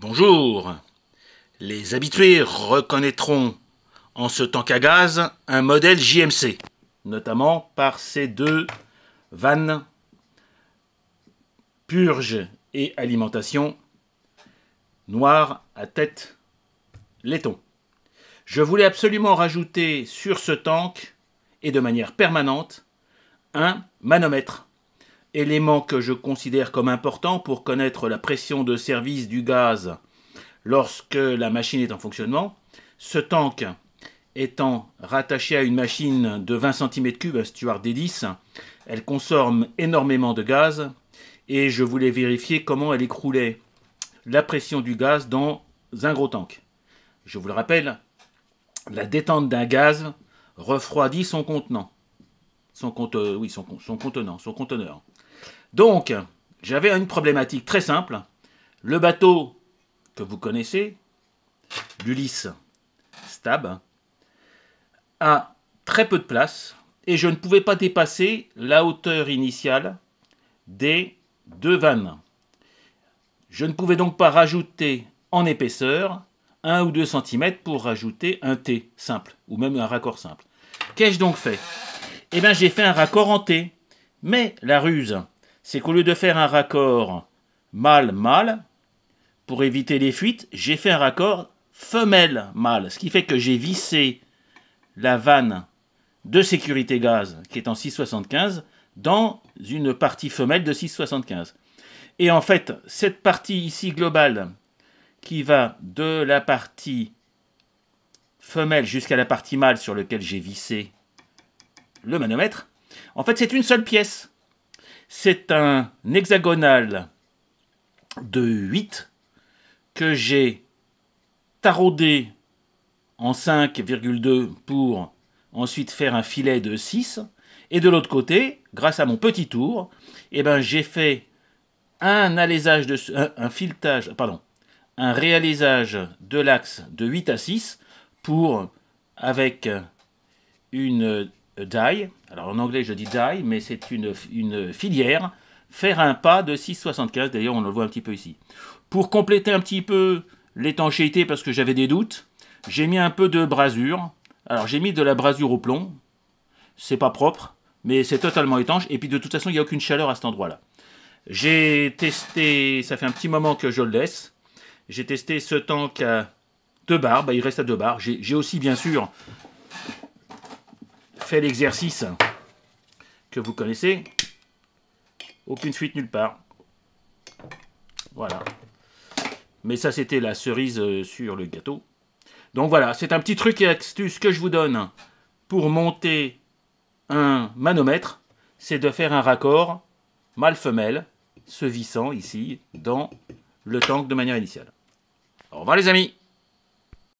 Bonjour. Les habitués reconnaîtront en ce tank à gaz un modèle JMC, notamment par ces deux vannes purge et alimentation noire à tête laiton. Je voulais absolument rajouter sur ce tank et de manière permanente un manomètre élément que je considère comme important pour connaître la pression de service du gaz lorsque la machine est en fonctionnement. Ce tank étant rattaché à une machine de 20 cm3 Stuart D10, elle consomme énormément de gaz et je voulais vérifier comment elle écroulait la pression du gaz dans un gros tank. Je vous le rappelle, la détente d'un gaz refroidit son contenant. Son, euh, oui, son, son contenant, son conteneur. Donc, j'avais une problématique très simple. Le bateau que vous connaissez, l'Ulysse Stab, a très peu de place et je ne pouvais pas dépasser la hauteur initiale des deux vannes. Je ne pouvais donc pas rajouter en épaisseur 1 ou 2 cm pour rajouter un T simple ou même un raccord simple. Qu'ai-je donc fait Eh bien j'ai fait un raccord en T, mais la ruse, c'est qu'au lieu de faire un raccord mâle-mâle, pour éviter les fuites, j'ai fait un raccord femelle-mâle, ce qui fait que j'ai vissé la vanne de sécurité gaz qui est en 675 dans une partie femelle de 675. Et en fait, cette partie ici globale qui va de la partie femelle jusqu'à la partie mâle sur laquelle j'ai vissé le manomètre, en fait c'est une seule pièce. C'est un hexagonal de 8 que j'ai taraudé en 5,2 pour ensuite faire un filet de 6. Et de l'autre côté, grâce à mon petit tour, et eh ben, j'ai fait un alésage de un, filetage, pardon, un réalisage de l'axe de 8 à 6 pour avec une die, alors en anglais je dis die, mais c'est une, filière, faire un pas de 6,75, d'ailleurs on le voit un petit peu ici. Pour compléter un petit peu l'étanchéité, parce que j'avais des doutes, j'ai mis un peu de brasure, alors j'ai mis de la brasure au plomb, c'est pas propre, mais c'est totalement étanche, et puis de toute façon il n'y a aucune chaleur à cet endroit-là. J'ai testé, ça fait un petit moment que je le laisse, j'ai testé ce tank à 2 barres. Bah, il reste à 2 bars, j'ai aussi bien sûr fait l'exercice que vous connaissez. Aucune fuite nulle part. Voilà. Mais ça, c'était la cerise euh, sur le gâteau. Donc voilà, c'est un petit truc et astuce que je vous donne pour monter un manomètre. C'est de faire un raccord mâle-femelle, se vissant ici dans le tank de manière initiale. Au revoir les amis